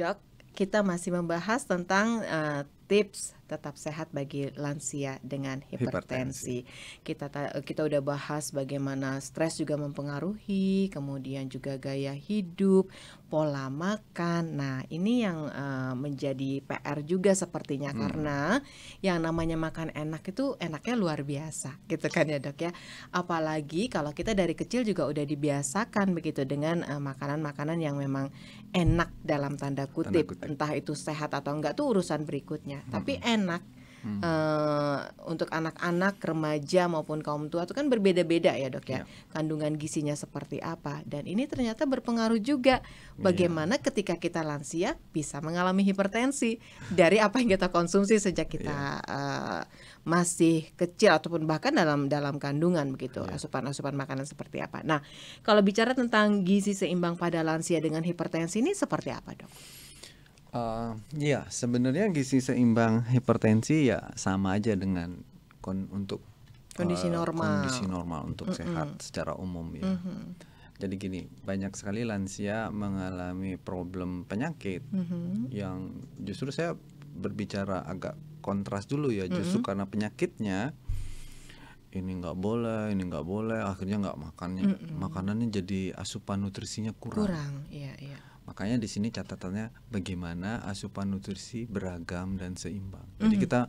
Dok, kita masih membahas tentang uh, tips tetap sehat bagi lansia dengan hipertensi. hipertensi. Kita kita udah bahas bagaimana stres juga mempengaruhi, kemudian juga gaya hidup, pola makan. Nah, ini yang uh, menjadi PR juga sepertinya hmm. karena yang namanya makan enak itu enaknya luar biasa, gitu kan ya, Dok ya. Apalagi kalau kita dari kecil juga udah dibiasakan begitu dengan makanan eh, makanan-makanan yang memang enak dalam tanda kutip. tanda kutip, entah itu sehat atau enggak tuh urusan berikutnya tapi enak uh, untuk anak-anak remaja maupun kaum tua itu kan berbeda-beda ya dok ya yeah. kandungan gisinya seperti apa dan ini ternyata berpengaruh juga bagaimana yeah. ketika kita lansia bisa mengalami hipertensi dari apa yang kita konsumsi sejak kita yeah. Iya. uh, masih kecil ataupun bahkan dalam dalam kandungan begitu iya. asupan-asupan makanan seperti apa nah kalau bicara tentang gizi seimbang pada lansia dengan hipertensi ini seperti apa dok? Uh, ya sebenarnya gizi seimbang hipertensi ya sama aja dengan kon untuk kondisi uh, normal kondisi normal untuk mm -hmm. sehat secara umum ya. Mm -hmm. Jadi gini banyak sekali lansia mengalami problem penyakit mm -hmm. yang justru saya berbicara agak kontras dulu ya justru mm -hmm. karena penyakitnya ini nggak boleh, ini nggak boleh, akhirnya nggak makannya, mm -mm. makanannya jadi asupan nutrisinya kurang. Kurang, iya iya. Makanya di sini catatannya bagaimana asupan nutrisi beragam dan seimbang. Jadi mhm. kita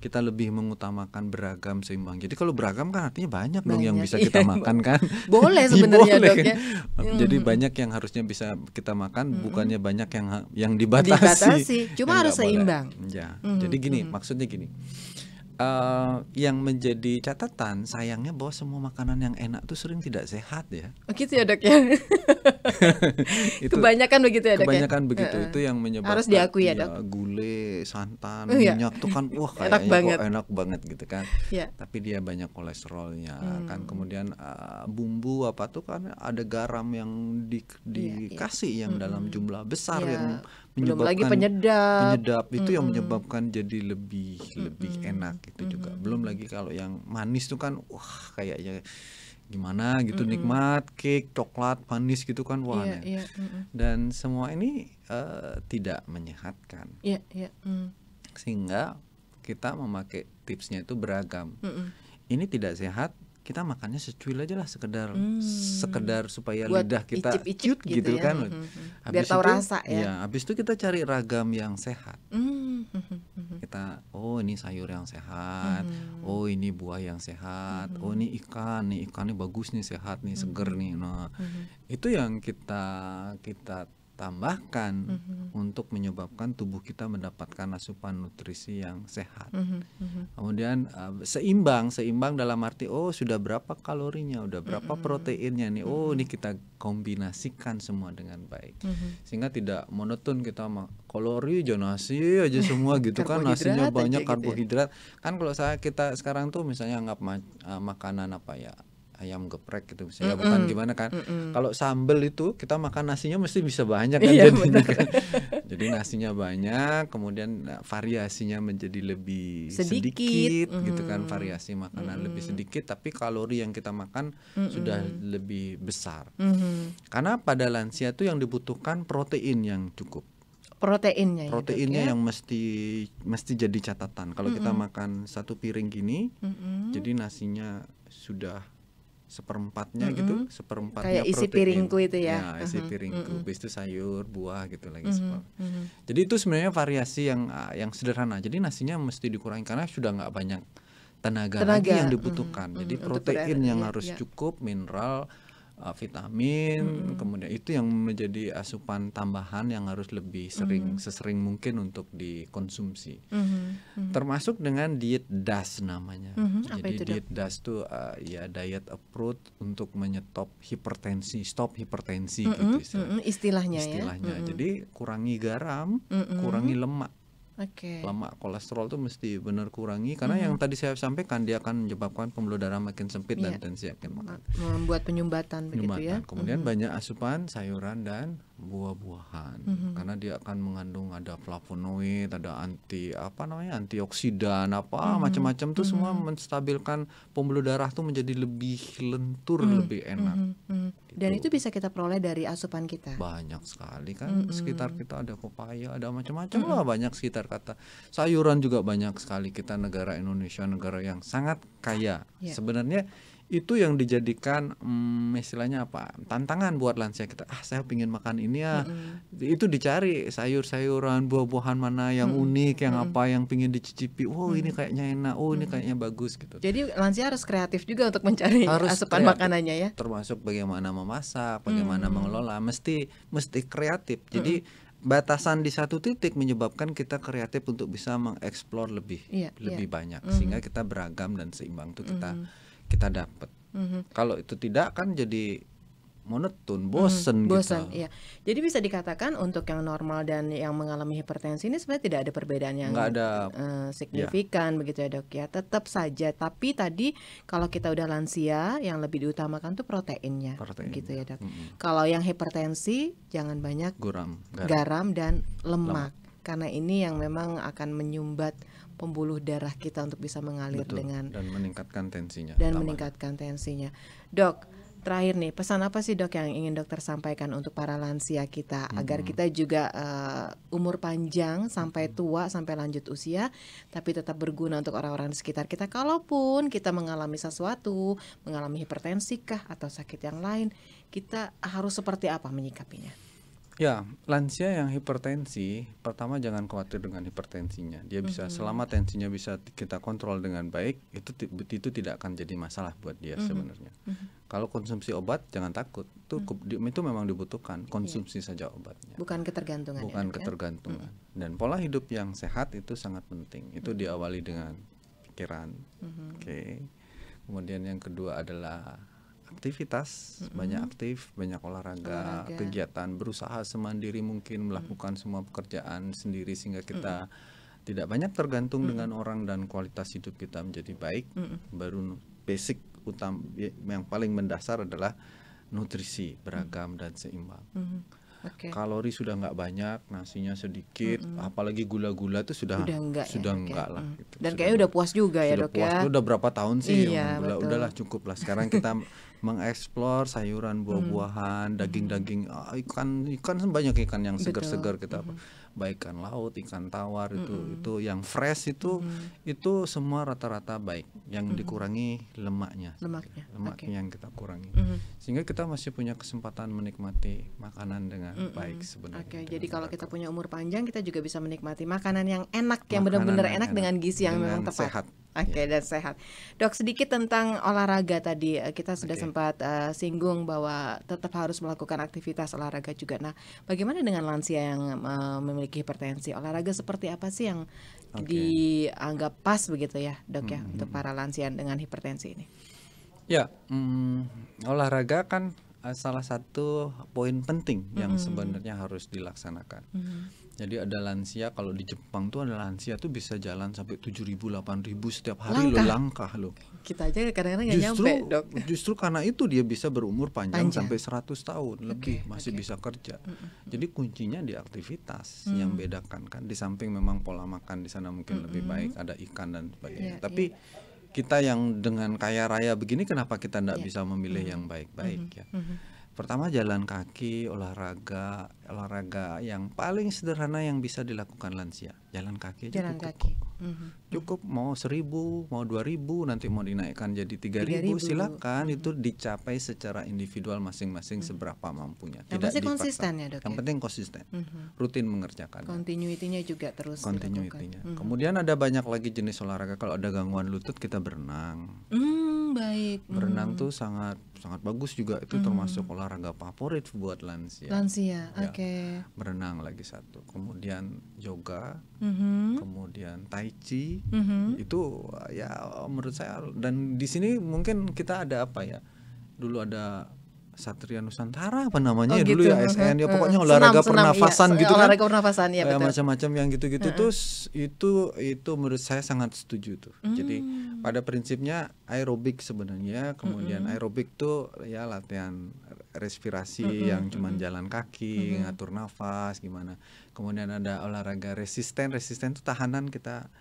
kita lebih mengutamakan beragam seimbang. Jadi kalau beragam kan artinya banyak, banyak dong yang bisa iya, kita iya, makan kan. Boleh sebenarnya boleh, dok ya. Jadi mm. banyak yang harusnya bisa kita makan, mhm. bukannya banyak yang yang dibatasi. dibatasi. Cuma harus seimbang. Ya. Mm. Jadi gini, mm. maksudnya gini uh, yang menjadi catatan sayangnya bahwa semua makanan yang enak tuh sering tidak sehat ya. Oh gitu ya dok ya. itu, kebanyakan begitu ya dok. Ya? Kebanyakan begitu itu yang menyebabkan harus diakui ya iya, dok. gule, santan, oh, iya. minyak tuh kan wah kayaknya enak banget. Kok enak banget gitu kan. Iya. Tapi dia banyak kolesterolnya hmm. kan kemudian uh, bumbu apa tuh kan ada garam yang dikasih yang hmm. dalam jumlah besar yang belum lagi penyedap penyedap itu -hmm. yang menyebabkan jadi lebih -hmm. lebih enak itu -hmm. juga belum lagi kalau yang manis tuh kan wah kayaknya gimana gitu -hmm. nikmat cake coklat manis gitu kan wah yeah, iya, yeah. -hmm. dan semua ini uh, tidak menyehatkan yeah, yeah. Mm. sehingga kita memakai tipsnya itu beragam -hmm. ini tidak sehat kita makannya secuil aja lah sekedar hmm. sekedar supaya Buat lidah kita icip-icip gitu, gitu ya. kan. Hmm, hmm. hmm. Biar tahu itu, rasa ya. ya. habis itu kita cari ragam yang sehat. Hmm, hmm, hmm. Kita oh ini sayur yang sehat, hmm. oh ini buah yang sehat, hmm. oh ini ikan nih, ikannya bagus nih, sehat nih, hmm. seger nih. Nah, hmm. itu yang kita kita tambahkan mm -hmm. untuk menyebabkan tubuh kita mendapatkan asupan nutrisi yang sehat. Mm -hmm. Kemudian uh, seimbang, seimbang dalam arti oh sudah berapa kalorinya, sudah berapa mm -hmm. proteinnya nih. Oh, ini mhm. kita kombinasikan semua dengan baik. Mm -hmm. Sehingga tidak monoton kita kalori aja nasi aja semua gitu kan nasinya banyak gitu ya. karbohidrat. ya? Kan kalau saya kita sekarang tuh misalnya anggap ma uh, makanan apa ya? ayam geprek gitu misalnya mm -mm. bukan gimana kan mm -mm. kalau sambel itu kita makan nasinya mesti bisa banyak kan iya, jadinya kan jadi nasinya banyak kemudian eh, variasinya menjadi lebih sedikit, sedikit mm -hmm. gitu kan mm-hmm. variasi makanan mm -hmm. lebih sedikit tapi kalori yang kita makan mm -hmm. sudah lebih besar mm -hmm. karena pada lansia itu yang dibutuhkan protein yang cukup proteinnya ya, proteinnya ya, yang mesti mesti jadi catatan kalau mm -hmm. kita makan satu piring gini mm -hmm. jadi nasinya sudah seperempatnya mm -hmm. gitu seperempatnya kayak isi protein. piringku itu ya, ya isi uh -huh. piringku mm -hmm. itu sayur buah gitu lagi mm -hmm. mm -hmm. jadi itu sebenarnya variasi yang ah, yang sederhana jadi nasinya mesti dikurangi karena sudah nggak banyak tenaga, tenaga lagi yang dibutuhkan mm -hmm. jadi protein yang iya, harus ya. cukup mineral uh, vitamin, hmm. kemudian itu yang menjadi asupan tambahan yang harus lebih sering hmm. sesering mungkin untuk dikonsumsi. Hmm. Hmm. Termasuk dengan diet DAS namanya. Hmm. Jadi itu, diet DAS itu uh, ya diet approach untuk menyetop hipertensi, stop hipertensi hmm. gitu hmm. istilahnya. Istilahnya. Ya? Hmm. Jadi kurangi garam, hmm. kurangi lemak okay. lemak kolesterol tuh mesti benar kurangi karena mm -hmm. yang tadi saya sampaikan dia akan menyebabkan pembuluh darah makin sempit yeah. dan iya. tensi akan membuat penyumbatan, penyumbatan begitu ya kemudian mm -hmm. banyak asupan sayuran dan buah-buahan mm -hmm. karena dia akan mengandung ada flavonoid, ada anti apa namanya antioksidan apa mm -hmm. macam-macam tuh mm -hmm. semua mm-hmm. menstabilkan pembuluh darah tuh menjadi lebih lentur, mm -hmm. lebih enak. Mm -hmm. Mm Dan gitu. itu bisa kita peroleh dari asupan kita. Banyak sekali kan mm -hmm. sekitar kita ada pepaya, ada macam-macam mm -hmm. lah mm-hmm. banyak sekitar kata sayuran juga banyak sekali kita negara Indonesia negara yang sangat kaya. Yeah. Sebenarnya itu yang dijadikan hmm, istilahnya apa tantangan buat lansia kita ah saya pingin makan ini ya mm-hmm. itu dicari sayur-sayuran buah-buahan mana yang mm-hmm. unik yang mm-hmm. apa yang pingin dicicipi wow oh, mm-hmm. ini kayaknya enak oh mm-hmm. ini kayaknya bagus gitu jadi lansia harus kreatif juga untuk mencari harus asupan kreatif, makanannya ya termasuk bagaimana memasak bagaimana mm-hmm. mengelola mesti mesti kreatif jadi mm-hmm batasan di satu titik menyebabkan kita kreatif untuk bisa mengeksplor lebih iya, iya. lebih iya. banyak mm -hmm. sehingga kita beragam dan seimbang itu kita mm -hmm kita dapat mm-hmm. kalau itu tidak kan jadi monoton bosen mm hmm, bosen gitu. ya jadi bisa dikatakan untuk yang normal dan yang mengalami hipertensi ini sebenarnya tidak ada perbedaan yang Nggak ada, uh, signifikan ya. begitu ya dok ya tetap saja tapi tadi kalau kita udah lansia yang lebih diutamakan tuh proteinnya, proteinnya. gitu ya dok mm hmm. kalau yang hipertensi jangan banyak Guram, garam. garam dan lemak, lemak karena ini yang memang akan menyumbat pembuluh darah kita untuk bisa mengalir Betul, dengan dan meningkatkan tensinya dan tambah. meningkatkan tensinya dok terakhir nih pesan apa sih dok yang ingin dokter sampaikan untuk para lansia kita hmm. agar kita juga uh, umur panjang sampai hmm. tua sampai lanjut usia tapi tetap berguna untuk orang-orang di sekitar kita kalaupun kita mengalami sesuatu mengalami hipertensi kah atau sakit yang lain kita harus seperti apa menyikapinya Ya, lansia yang hipertensi, pertama jangan khawatir dengan hipertensinya. Dia bisa mm-hmm. selama tensinya bisa kita kontrol dengan baik, itu itu tidak akan jadi masalah buat dia mm-hmm. sebenarnya. Mm-hmm. Kalau konsumsi obat jangan takut, itu mm-hmm. itu memang dibutuhkan. Iya. Konsumsi yeah. saja obatnya. Bukan ketergantungan. Bukan ya, ya? ketergantungan. Mm-hmm. Dan pola hidup yang sehat itu sangat penting. Itu mm-hmm. diawali dengan pikiran. Mm-hmm. Oke. Okay. Kemudian yang kedua adalah aktivitas, mm-hmm. banyak aktif, banyak olahraga, olahraga, kegiatan, berusaha semandiri mungkin melakukan mm-hmm. semua pekerjaan sendiri sehingga kita mm-hmm. tidak banyak tergantung mm-hmm. dengan orang dan kualitas hidup kita menjadi baik. Mm-hmm. Baru basic utama ya, yang paling mendasar adalah nutrisi beragam mm-hmm. dan seimbang. Mm-hmm. Okay. Kalori sudah nggak banyak, nasinya sedikit, mm -hmm. apalagi gula-gula itu sudah sudah enggak, ya, sudah enggak okay. lah. Mm. Gitu. Dan sudah kayaknya udah puas juga ya dok puas. ya. Udah berapa tahun sih? Iya, gula, udahlah cukup lah. Sekarang kita mengeksplor sayuran hmm. buah-buahan hmm. daging-daging oh, ikan ikan kan banyak ikan yang segar-segar kita hmm. baik ikan laut ikan tawar itu hmm. itu yang fresh itu hmm. itu semua rata-rata baik yang hmm. dikurangi lemaknya lemaknya lemaknya okay. yang kita kurangi hmm. sehingga kita masih punya kesempatan menikmati makanan dengan hmm. hmm. baik sebenarnya okay. jadi kalau kita punya umur panjang kita juga bisa menikmati makanan yang enak yang benar-benar enak, enak dengan gizi yang memang tepat sehat Oke okay, iya. yeah. dan sehat. Dok sedikit tentang olahraga tadi eh, kita sudah okay. sempat uh, singgung bahwa tetap harus melakukan aktivitas olahraga juga. Nah, bagaimana dengan lansia yang uh, memiliki hipertensi? Olahraga seperti apa sih yang okay. dianggap pas begitu ya, Dok ya, hmm. ya untuk hmm, hmm. para lansia dengan hipertensi ini? Ya, hmm, olahraga kan salah satu poin penting yang hmm. sebenarnya harus dilaksanakan. Hmm jadi ada lansia kalau di Jepang tuh ada lansia tuh bisa jalan sampai tujuh ribu, delapan ribu setiap hari langkah. langkah lo. Kita aja kadang-kadang nggak nyampe, Dok. Justru karena itu dia bisa berumur panjang, panjang. sampai 100 tahun okay, lebih masih okay. bisa kerja. Mm -hmm. Jadi kuncinya di aktivitas mm. yang bedakan kan di samping memang pola makan di sana mungkin mm -hmm. lebih baik ada ikan dan sebagainya. Yeah, Tapi yeah kita yang dengan kaya raya begini kenapa kita tidak yeah. bisa memilih mm -hmm. yang baik-baik mm -hmm. ya mm -hmm. Pertama jalan kaki, olahraga, olahraga yang paling sederhana yang bisa dilakukan lansia. Jalan kaki aja jalan cukup. Kaki. Mhm, mhm. Cukup mau seribu, mau dua ribu, nanti mau dinaikkan jadi tiga ribu, silakan mm-hmm. itu dicapai secara individual masing-masing mm-hmm. seberapa mampunya. Yang Tidak konsisten ya dok. Yang ya? penting konsisten, mm-hmm. rutin mengerjakan. Continuity-nya juga terus. Continuity-nya. Mm-hmm. Kemudian ada banyak lagi jenis olahraga. Kalau ada gangguan lutut kita berenang. Mm-hmm baik. Berenang hmm. tuh sangat sangat bagus juga itu hmm. termasuk olahraga favorit buat lansia. Lansia, ya, oke. Okay. Berenang lagi satu, kemudian yoga, hmm. kemudian tai chi. Hmm. Itu ya menurut saya dan di sini mungkin kita ada apa ya? Dulu ada Satria Nusantara apa namanya oh, gitu. ya gitu. dulu ya SN ya pokoknya senam, olahraga senam, pernafasan iya. gitu kan olahraga pernafasan ya betul. macam-macam yang gitu-gitu uh -uh. tuh itu itu menurut saya sangat setuju tuh hmm. jadi pada prinsipnya aerobik sebenarnya kemudian hmm. aerobik tuh ya latihan respirasi hmm. yang cuma hmm. jalan kaki hmm. ngatur nafas gimana kemudian ada olahraga resisten resisten tuh tahanan kita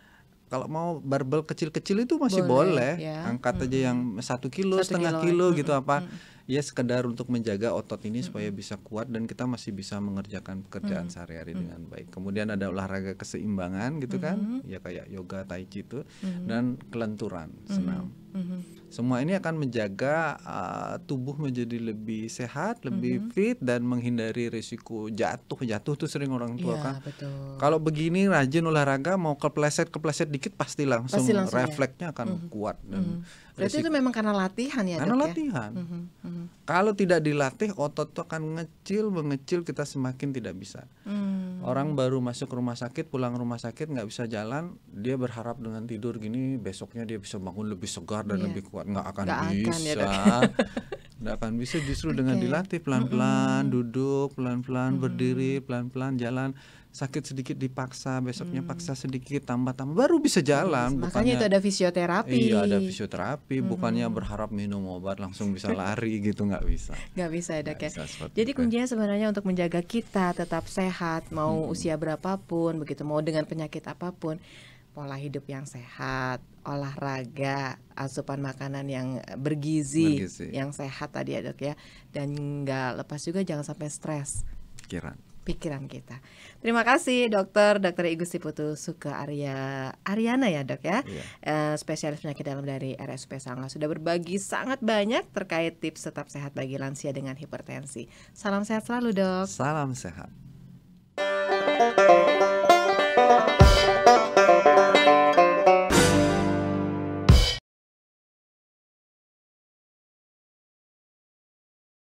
kalau mau barbel kecil-kecil itu masih boleh, boleh. Ya. angkat hmm. aja yang satu kilo satu setengah kilo, kilo hmm. gitu apa hmm ya sekedar untuk menjaga otot ini supaya bisa kuat dan kita masih bisa mengerjakan pekerjaan hmm. sehari-hari hmm. dengan baik. Kemudian ada olahraga keseimbangan gitu hmm. kan, ya kayak yoga, tai chi itu hmm. dan kelenturan, senam. Hmm. Semua ini akan menjaga uh, tubuh menjadi lebih sehat, lebih mm-hmm. fit dan menghindari risiko jatuh. Jatuh tuh sering orang tua ya, kan. Kalau begini rajin olahraga mau kepleset-kepleset dikit pasti langsung, pasti langsung ya? refleksnya ya? akan mm-hmm. kuat dan mm-hmm. Berarti itu memang karena latihan ya Karena dok, ya? latihan. Ya? Mm-hmm. Kalau tidak dilatih otot itu akan ngecil mengecil kita semakin tidak bisa. Mm. Orang baru masuk rumah sakit, pulang rumah sakit nggak bisa jalan, dia berharap dengan tidur gini besoknya dia bisa bangun lebih segar besar dan yeah. lebih kuat nggak akan gak bisa akan, ya, nggak akan bisa justru okay. dengan dilatih pelan-pelan mm -hmm. duduk pelan-pelan mm -hmm. berdiri pelan-pelan jalan sakit sedikit dipaksa besoknya hmm. paksa sedikit tambah tambah baru bisa jalan Makanya bukannya itu ada fisioterapi iya ada fisioterapi hmm. bukannya berharap minum obat langsung bisa lari gitu nggak bisa nggak bisa dok ya, ya. jadi kuncinya sebenarnya untuk menjaga kita tetap sehat mau hmm. usia berapapun begitu mau dengan penyakit apapun pola hidup yang sehat, olahraga, asupan makanan yang eh, bergizi, bergizi. yang sehat tadi ya dok ya, dan nggak lepas juga jangan sampai stres. Pikiran. Pikiran kita. Terima kasih dokter, dokter Igusti Putu Suka Arya Ariana ya dok ya, iya. uh, spesialis penyakit dalam dari RSP Sanglah sudah berbagi sangat banyak terkait tips tetap sehat bagi lansia dengan hipertensi. Salam sehat selalu dok. Salam sehat.